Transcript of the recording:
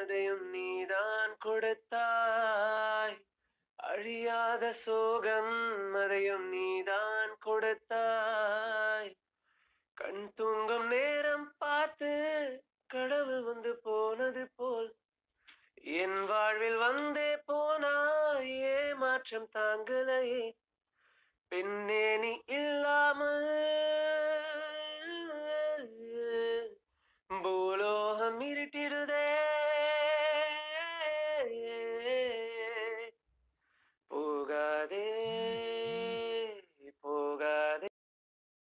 அதையும் நீதான் கொடுத்தாய் அழியாத சோகம் அதையும் நீதான் கொடுத்தாய் கண் தூங்கும் நேரம் பார்த்து கடவுள் வந்து போனது போல் என் வாழ்வில் வந்தே போனாயே மாற்றம் தாங்கலையே பெண்ணே நீ இல்லாமல் பூலோகம் இருட்டிடுத